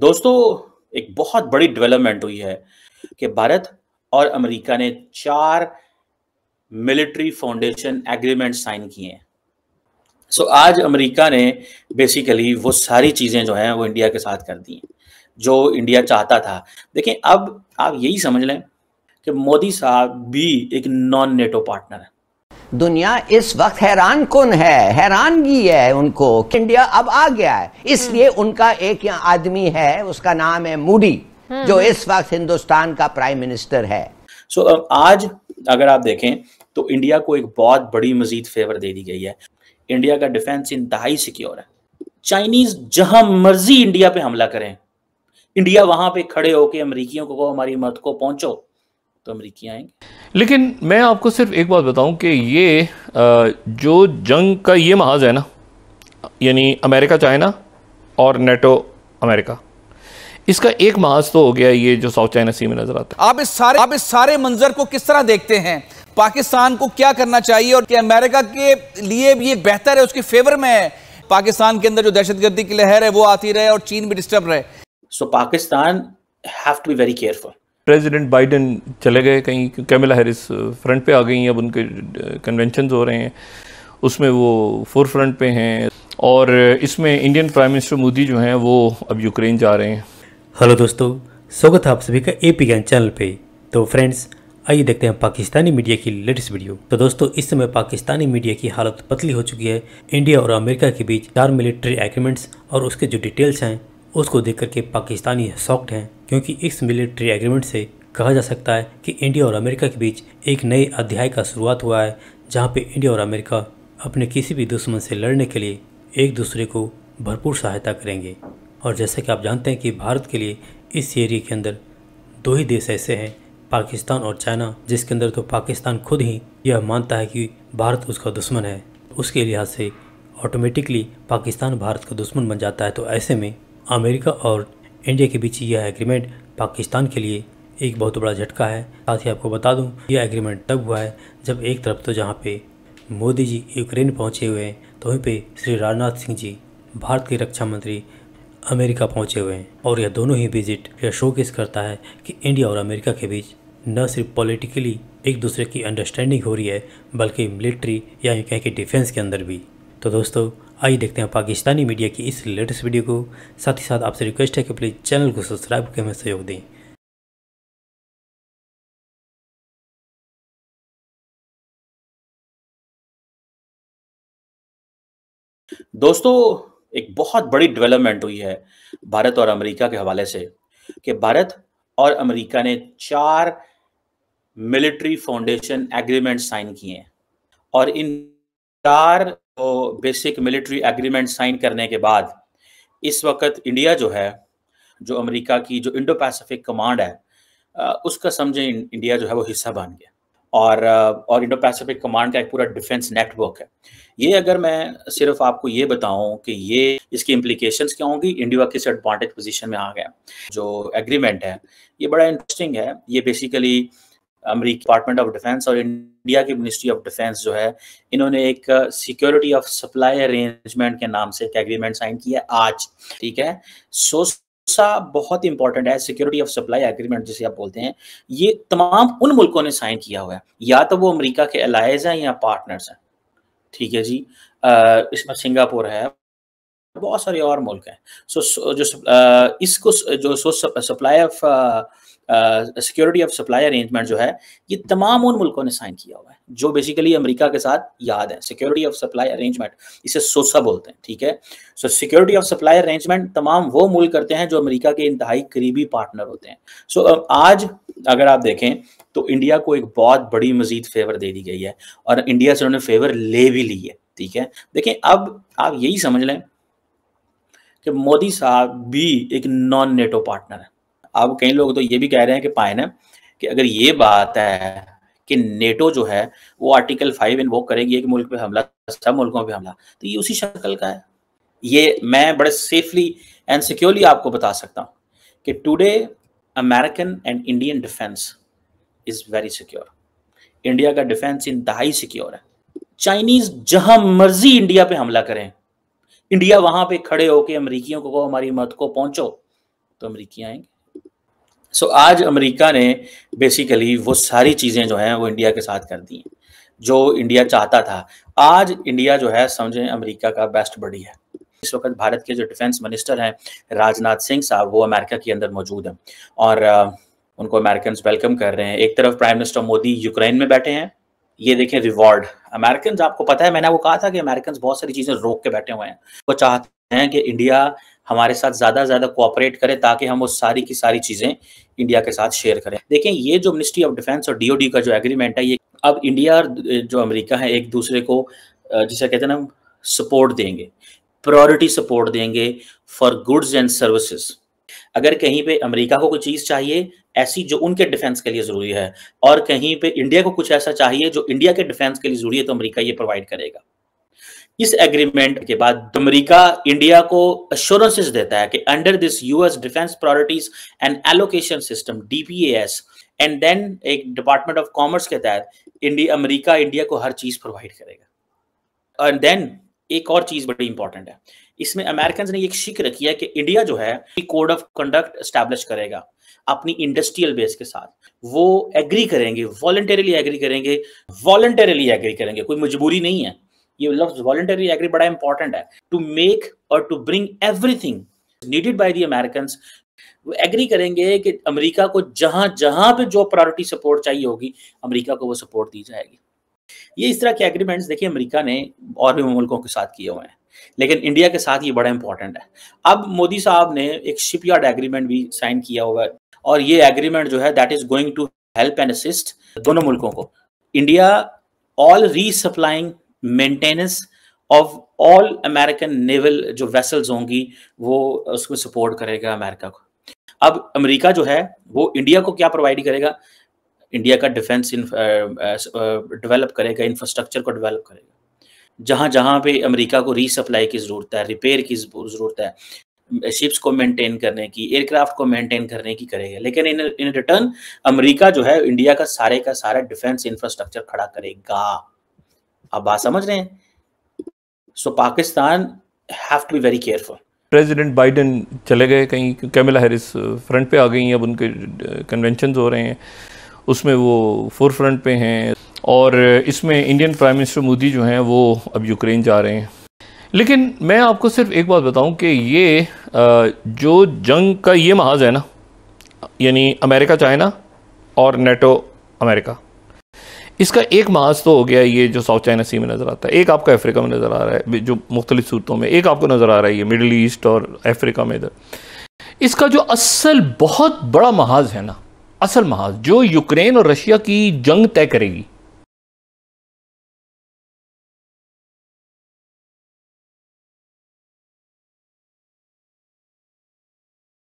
दोस्तों एक बहुत बड़ी डेवलपमेंट हुई है कि भारत और अमेरिका ने चार मिलिट्री फाउंडेशन एग्रीमेंट साइन किए हैं सो so, आज अमेरिका ने बेसिकली वो सारी चीज़ें जो हैं वो इंडिया के साथ कर दी हैं जो इंडिया चाहता था देखें अब आप यही समझ लें कि मोदी साहब भी एक नॉन नेटो पार्टनर है दुनिया इस वक्त हैरान कौन है हैरानगी है उनको इंडिया अब आ गया है इसलिए उनका एक आदमी है उसका नाम है मूडी हम्म, जो हम्म। इस वक्त हिंदुस्तान का प्राइम मिनिस्टर है सो so, आज अगर आप देखें तो इंडिया को एक बहुत बड़ी मजीद फेवर दे दी गई है इंडिया का डिफेंस इंतहाई सिक्योर है चाइनीज जहां मर्जी इंडिया पे हमला करें इंडिया वहां पे खड़े होके अमरीकियों को हमारी मदद को पहुंचो तो अमरीकी आएंगे लेकिन मैं आपको सिर्फ एक बात बताऊं कि ये जो जंग का ये महाज है ना यानी अमेरिका चाइना और नेटो अमेरिका इसका एक महाज तो हो गया ये जो साउथ चाइना सी में नजर आता है आप इस सारे आप इस सारे मंजर को किस तरह देखते हैं पाकिस्तान को क्या करना चाहिए और क्या अमेरिका के लिए ये बेहतर है उसके फेवर में है पाकिस्तान के अंदर जो दहशतगर्दी की लहर है वो आती रहे और चीन भी डिस्टर्ब रहे so Pakistan have to be very careful president Biden चले गए कहीं कैमिला हैरिस फ्रंट पे आ गई अब उनके कन्वेंशन हो रहे हैं उसमें वो फोर फ्रंट पे हैं और इसमें इंडियन प्राइम मिनिस्टर मोदी जो हैं वो अब यूक्रेन जा रहे हैं हेलो दोस्तों स्वागत है आप सभी का ए पी चैनल पे तो फ्रेंड्स आइए देखते हैं पाकिस्तानी मीडिया की लेटेस्ट वीडियो तो दोस्तों इस समय पाकिस्तानी मीडिया की हालत पतली हो चुकी है इंडिया और अमेरिका के बीच चार मिलिट्री एग्रीमेंट्स और उसके जो डिटेल्स हैं उसको देख करके पाकिस्तानी सॉक्ट हैं क्योंकि इस मिलिट्री एग्रीमेंट से कहा जा सकता है कि इंडिया और अमेरिका के बीच एक नए अध्याय का शुरुआत हुआ है जहाँ पर इंडिया और अमेरिका अपने किसी भी दुश्मन से लड़ने के लिए एक दूसरे को भरपूर सहायता करेंगे और जैसा कि आप जानते हैं कि भारत के लिए इस एरिए के अंदर दो ही देश ऐसे हैं पाकिस्तान और चाइना जिसके अंदर तो पाकिस्तान खुद ही यह मानता है कि भारत उसका दुश्मन है उसके लिहाज से ऑटोमेटिकली पाकिस्तान भारत का दुश्मन बन जाता है तो ऐसे में अमेरिका और इंडिया के बीच यह एग्रीमेंट पाकिस्तान के लिए एक बहुत बड़ा झटका है साथ ही आपको बता दूं यह एग्रीमेंट तब हुआ है जब एक तरफ तो जहां पे मोदी जी यूक्रेन पहुंचे हुए हैं तो वहीं पे श्री राजनाथ सिंह जी भारत के रक्षा मंत्री अमेरिका पहुंचे हुए हैं और यह दोनों ही विजिट यह किस करता है कि इंडिया और अमेरिका के बीच न सिर्फ पॉलिटिकली एक दूसरे की अंडरस्टैंडिंग हो रही है बल्कि मिलिट्री या कहें कि डिफेंस के अंदर भी तो दोस्तों आइए देखते हैं पाकिस्तानी मीडिया की इस लेटेस्ट वीडियो को साथ ही साथ आपसे रिक्वेस्ट है कि प्लीज़ चैनल को सब्सक्राइब करके हमें सहयोग दें दोस्तों एक बहुत बड़ी डेवलपमेंट हुई है भारत और अमेरिका के हवाले से कि भारत और अमेरिका ने चार मिलिट्री फाउंडेशन एग्रीमेंट साइन किए हैं और इन चार तो बेसिक मिलिट्री एग्रीमेंट साइन करने के बाद इस वक्त इंडिया जो है जो अमेरिका की जो इंडो पैसिफिक कमांड है उसका समझे इंडिया जो है वो हिस्सा बन गया और और इंडो पैसिफिक कमांड का एक पूरा डिफेंस नेटवर्क है ये अगर मैं सिर्फ आपको ये बताऊं कि ये इसकी इम्प्लीकेशंस क्या होंगी इंडिया किस एडवांटेज पोजीशन में आ गया जो एग्रीमेंट है ये बड़ा इंटरेस्टिंग है ये बेसिकली अमरीकी डिपार्टमेंट ऑफ डिफेंस और इंडिया की मिनिस्ट्री ऑफ डिफेंस जो है इन्होंने एक सिक्योरिटी ऑफ सप्लाई अरेंजमेंट के नाम से एक एग्रीमेंट साइन किया आज ठीक है सो सा बहुत इंपॉर्टेंट है सिक्योरिटी ऑफ सप्लाई एग्रीमेंट जिसे आप बोलते हैं ये तमाम उन मुल्कों ने साइन किया हुआ है या तो वो अमरीका के अलायज हैं या पार्टनर्स हैं ठीक है जी uh, इसमें सिंगापुर है बहुत सारे और मुल्क हैं सो जो uh, इसको जो so supply of security of supply arrangement जो है ये तमाम उन मुल्कों ने साइन किया हुआ है जो बेसिकली अमेरिका के साथ याद है सिक्योरिटी ऑफ सप्लाई अरेंजमेंट इसे सोसा बोलते हैं ठीक है so security of supply arrangement तमाम वो मुल्क करते हैं जो अमेरिका के इंतहाई करीबी पार्टनर होते हैं सो so, आज अगर आप देखें तो इंडिया को एक बहुत बड़ी मजीद फेवर दे दी गई है और इंडिया से उन्होंने फेवर ले भी ली है ठीक है देखें अब आप यही समझ लें कि मोदी साहब भी एक नॉन नेटो पार्टनर है अब कई लोग तो ये भी कह रहे हैं कि पायन कि अगर ये बात है कि नेटो जो है वो आर्टिकल फाइव इन करेगी एक मुल्क पे हमला सब मुल्कों पे हमला तो ये उसी शक्ल का है ये मैं बड़े सेफली एंड सिक्योरली आपको बता सकता हूँ कि today American and Indian defence is very secure India का डिफेंस इंतहाई सिक्योर है चाइनीज जहां मर्जी इंडिया पे हमला करें इंडिया वहां पे खड़े होके अमरीकियों को, हमारी मत को पहुंचो तो अमरीकी आएंगे सो आज अमेरिका ने बेसिकली वो सारी चीज़ें जो हैं वो इंडिया के साथ कर दी हैं जो इंडिया चाहता था आज इंडिया जो है समझें अमेरिका का बेस्ट बड़ी है इस वक्त भारत के जो डिफेंस मिनिस्टर हैं राजनाथ सिंह साहब वो अमेरिका के अंदर मौजूद हैं और उनको अमेरिकन वेलकम कर रहे हैं एक तरफ प्राइम मिनिस्टर मोदी यूक्रेन में बैठे हैं ये देखें रिवॉर्ड अमेरिकन आपको पता है मैंने वो कहा था कि अमेरिकन बहुत सारी चीज़ें रोक के बैठे हुए हैं वो चाहते हैं कि इंडिया हमारे साथ ज़्यादा से ज़्यादा कोऑपरेट करे ताकि हम वो सारी की सारी चीज़ें इंडिया के साथ शेयर करें देखें ये जो मिनिस्ट्री ऑफ डिफेंस और डीओडी का जो एग्रीमेंट है ये अब इंडिया और जो अमेरिका है एक दूसरे को जिसे कहते हैं ना सपोर्ट देंगे प्रायोरिटी सपोर्ट देंगे फॉर गुड्स एंड सर्विसेज अगर कहीं पे अमेरिका को कोई चीज़ चाहिए ऐसी जो उनके डिफेंस के लिए ज़रूरी है और कहीं पे इंडिया को कुछ ऐसा चाहिए जो इंडिया के डिफेंस के लिए ज़रूरी है तो अमेरिका ये प्रोवाइड करेगा इस एग्रीमेंट के बाद अमेरिका इंडिया को अश्योरेंसेस देता है कि under this US defence priorities and allocation system DPS and then एक डिपार्टमेंट ऑफ कॉमर्स के तहत इंडिया अमेरिका इंडिया को हर चीज प्रोवाइड करेगा एंड देन एक और चीज बड़ी इंपॉर्टेंट है इसमें अमेरिकन ने एक शिक रखी है कि इंडिया जो है कोड ऑफ कंडक्ट स्टैब्लिश करेगा अपनी इंडस्ट्रियल बेस के साथ वो एग्री करेंगे वॉलेंटरीली एग्री करेंगे वॉलेंटरीली एग्री करेंगे कोई मजबूरी नहीं है ये लफ्ज वॉलेंटरी एग्री बड़ा इंपॉर्टेंट है टू मेक और to bring everything needed by the American agree करेंगे कि अमेरिका को जहां जहां पे जो प्रायोरिटी सपोर्ट चाहिए होगी अमेरिका को वो सपोर्ट दी जाएगी ये इस तरह के एग्रीमेंट्स देखिए अमेरिका ने और भी मुल्कों के साथ किए हुए हैं लेकिन इंडिया के साथ ये बड़ा इंपॉर्टेंट है अब मोदी साहब ने एक शिपयार्ड एग्रीमेंट भी साइन किया हुआ है और ये एग्रीमेंट जो है that is going to help and assist दोनों मुल्कों को India all resupplying maintenance of all American naval जो वेसल्स होंगी वो उसमें सपोर्ट करेगा अमेरिका को अब अमेरिका जो है वो इंडिया को क्या प्रोवाइड करेगा इंडिया का डिफेंस डेवलप करेगा इंफ्रास्ट्रक्चर को डेवलप करेगा जहां जहां पे अमेरिका को रीसप्लाई की ज़रूरत है रिपेयर की ज़रूरत है शिप्स को मेंटेन करने की एयरक्राफ्ट को मेंटेन करने की करेगा लेकिन इन इन रिटर्न अमेरिका जो है इंडिया का सारे का सारा डिफेंस इंफ्रास्ट्रक्चर खड़ा करेगा आप बात समझ रहे हैं so Pakistan have to be very careful president Biden चले गए कहीं कैमिला हैरिस फ्रंट पे आ गई अब उनके कन्वेंशन हो रहे हैं उसमें वो फोर फ्रंट पे हैं और इसमें इंडियन प्राइम मिनिस्टर मोदी जो हैं वो अब यूक्रेन जा रहे हैं लेकिन मैं आपको सिर्फ एक बात बताऊं कि ये जो जंग का ये महाज है ना यानी अमेरिका चाइना और नेटो अमेरिका इसका एक महाज तो हो गया ये जो साउथ चाइना सी में नज़र आता है एक आपका अफ्रीका में नज़र आ रहा है जो मुख्तलिफ सूरतों में एक आपको नज़र आ रहा है ये मिडल ईस्ट और अफ्रीका में इधर इसका जो असल बहुत बड़ा महाज है ना असल महाज जो यूक्रेन और रशिया की जंग तय करेगी